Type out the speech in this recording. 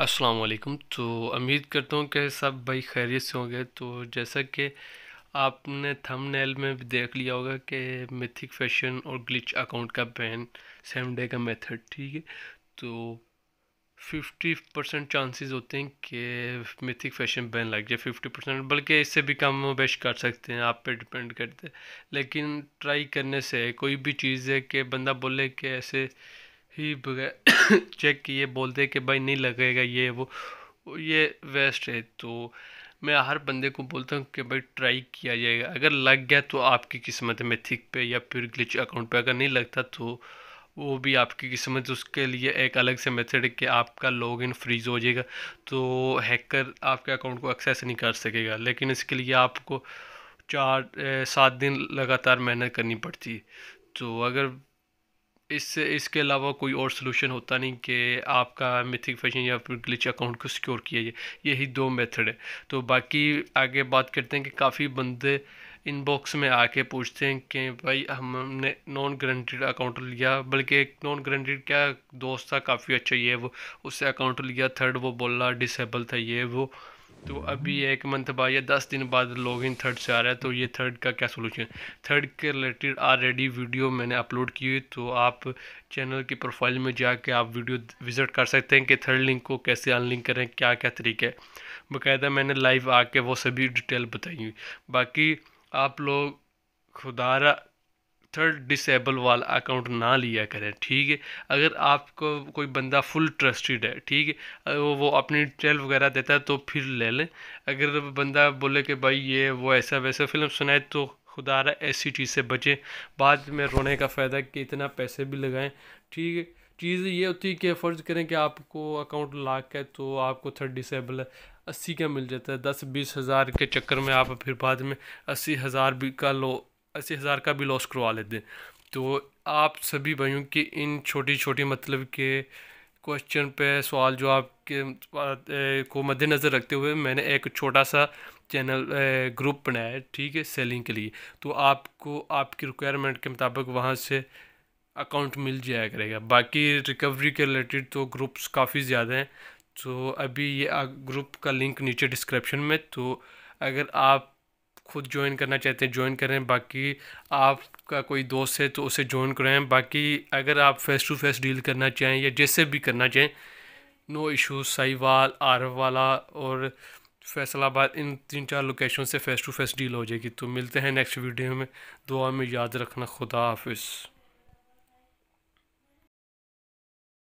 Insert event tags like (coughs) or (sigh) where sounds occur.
अस्सलाम वालेकुम तो उम्मीद करता हूँ कि सब भाई खैरियत से होंगे तो जैसा कि आपने थंबनेल में भी देख लिया होगा कि मिथिक फैशन और ग्लिच अकाउंट का बैन सेम डे का मेथड ठीक है तो फिफ्टी परसेंट चांसेस होते हैं कि मिथिक फैशन बैन लग जाए फिफ्टी परसेंट बल्कि इससे भी कम बेश कर सकते हैं आप पे डिपेंड करते हैं लेकिन ट्राई करने से कोई भी चीज़ है कि बंदा बोले कि ऐसे ही (coughs) चेक किए बोलते कि भाई नहीं लगेगा ये वो ये वेस्ट है तो मैं हर बंदे को बोलता हूँ कि भाई ट्राई किया जाएगा अगर लग गया तो आपकी किस्मत में थिक पे या फिर ग्लिच अकाउंट पे अगर नहीं लगता तो वो भी आपकी किस्मत उसके लिए एक अलग से मेथड है कि आपका लॉगिन फ्रीज़ हो जाएगा तो हैकर आपके अकाउंट को एक्सेस नहीं कर सकेगा लेकिन इसके लिए आपको चार सात दिन लगातार मेहनत करनी पड़ती है तो अगर इससे इसके अलावा कोई और सलूशन होता नहीं कि आपका मिथिक फैशन या फिर ग्लिच अकाउंट को सिक्योर किया जाए यही दो मेथड है तो बाकी आगे बात करते हैं कि काफ़ी बंदे इनबॉक्स में आके पूछते हैं कि भाई हमने नॉन ग्रंटेड अकाउंट लिया बल्कि एक नॉन ग्रंटेड क्या दोस्त था काफ़ी अच्छा ये वो उससे अकाउंट लिया थर्ड वो बोला डिसेबल था ये वो तो अभी एक मंथ बाद या दस दिन बाद लॉग इन थर्ड से आ रहा है तो ये थर्ड का क्या सोल्यूशन थर्ड के रिलेटेड ऑलरेडी वीडियो मैंने अपलोड की हुई तो आप चैनल की प्रोफाइल में जाके आप वीडियो विज़िट कर सकते हैं कि थर्ड लिंक को कैसे अनलिंक करें क्या क्या तरीका है बाकायदा मैंने लाइव आके वो सभी डिटेल बताई हुई बाकी आप लोग खुदारा थर्ड डिसेबल वाला अकाउंट ना लिया करें ठीक है अगर आपको कोई बंदा फुल ट्रस्टेड है ठीक है वो वो अपनी डिटेल वगैरह देता है तो फिर ले लें अगर बंदा बोले कि भाई ये वो ऐसा वैसा फिल्म सुनाए तो खुदा रहा ऐसी चीज़ से बचें बाद में रोने का फ़ायदा कि इतना पैसे भी लगाएं ठीक है चीज़ ये होती है कि फ़र्ज़ करें कि आपको अकाउंट लाख है तो आपको थर्ड डिसेबल अस्सी का मिल जाता है दस बीस हज़ार के चक्कर में आप फिर बाद में अस्सी हज़ार भी का लो अस्सी हज़ार का भी लॉस करवा लेते हैं तो आप सभी भाइयों की इन छोटी छोटी मतलब के क्वेश्चन पे सवाल जो आपके को मद्देनज़र रखते हुए मैंने एक छोटा सा चैनल ग्रुप बनाया है ठीक है सेलिंग के लिए तो आपको आपकी रिक्वायरमेंट के मुताबिक वहाँ से अकाउंट मिल जाया करेगा बाकी रिकवरी के रिलेटेड तो ग्रुप्स काफ़ी ज़्यादा हैं तो अभी ये ग्रुप का लिंक नीचे डिस्क्रिप्शन में तो अगर आप खुद ज्वाइन करना चाहते हैं ज्वाइन करें बाकी आपका कोई दोस्त है तो उसे ज्वाइन करें बाकी अगर आप फेस टू फेस डील करना चाहें या जैसे भी करना चाहें नो इशू साईवाल आरव वाला और फैसलाबाद इन तीन चार लोकेशन से फेस टू फेस डील हो जाएगी तो मिलते हैं नेक्स्ट वीडियो में दुआ में याद रखना खुदा हाफिज़